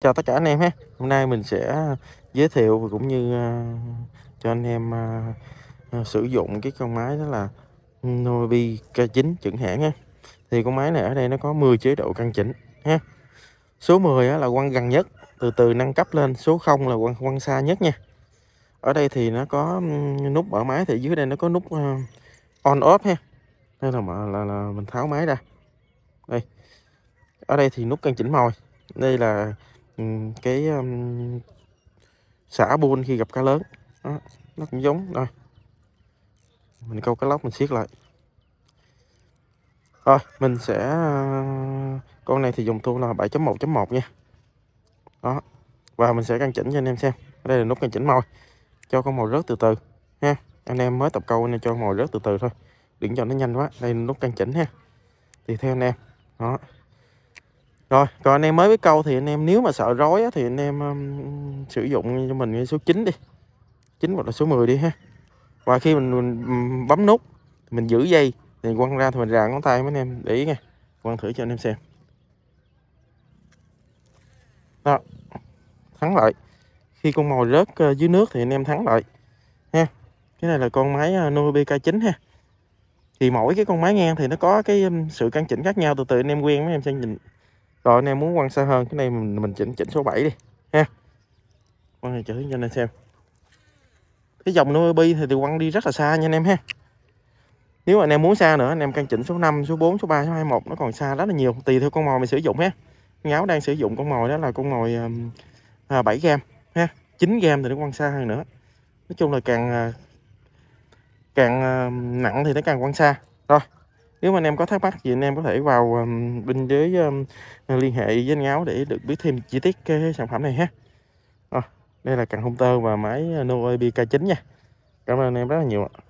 chào tất cả anh em ha hôm nay mình sẽ giới thiệu và cũng như à, cho anh em à, à, sử dụng cái con máy đó là Nobi K9 chuẩn hãng ha thì con máy này ở đây nó có 10 chế độ căn chỉnh ha số 10 là quăng gần nhất từ từ nâng cấp lên số 0 là quăng, quăng xa nhất nha ở đây thì nó có ừ, nút mở máy thì dưới đây nó có nút on off ha đây là, là, là mình tháo máy ra đây ở đây thì nút căn chỉnh mồi đây là Ừ, cái um, xả buôn khi gặp cá lớn đó, nó cũng giống rồi mình câu cá lóc mình siết lại rồi mình sẽ uh, con này thì dùng thu là 7.1.1 nha đó và mình sẽ căn chỉnh cho anh em xem đây là nút căn chỉnh mồi cho con mồi rớt từ từ ha anh em mới tập câu nên cho mồi rớt từ từ thôi đừng cho nó nhanh quá đây là nút căn chỉnh ha thì theo anh em đó rồi còn anh em mới với câu thì anh em nếu mà sợ rối á, thì anh em um, sử dụng cho mình số 9 đi 9 hoặc là số 10 đi ha và khi mình, mình bấm nút mình giữ dây thì quăng ra thì mình rạng ngón tay mấy anh em để ý nha quăng thử cho anh em xem đó thắng lợi khi con mồi rớt ờ, dưới nước thì anh em thắng lợi ha cái này là con máy ờ, nuôi bk9 ha thì mỗi cái con máy ngang thì nó có cái um, sự căn chỉnh khác nhau từ từ anh em quen mấy em sẽ nhìn rồi anh em muốn quăng xa hơn cái này mình mình chỉnh chỉnh số 7 đi ha quăng này chữ cho anh em xem cái dòng nuôi bi thì từ quăng đi rất là xa nha anh em ha nếu anh em muốn xa nữa anh em căn chỉnh số 5 số 4 số 3 số 21 nó còn xa rất là nhiều tùy theo con mồi mình sử dụng ha ngáo đang sử dụng con mồi đó là con mồi à, 7 gram ha 9 gram thì nó quăng xa hơn nữa nói chung là càng à, càng à, nặng thì nó càng quăng xa rồi nếu mà anh em có thắc mắc gì anh em có thể vào um, bên dưới um, liên hệ với anh Ngáo để được biết thêm chi tiết cái sản phẩm này ha à, đây là cần hông tơ và máy Noe BK9 nha cảm ơn anh em rất là nhiều ạ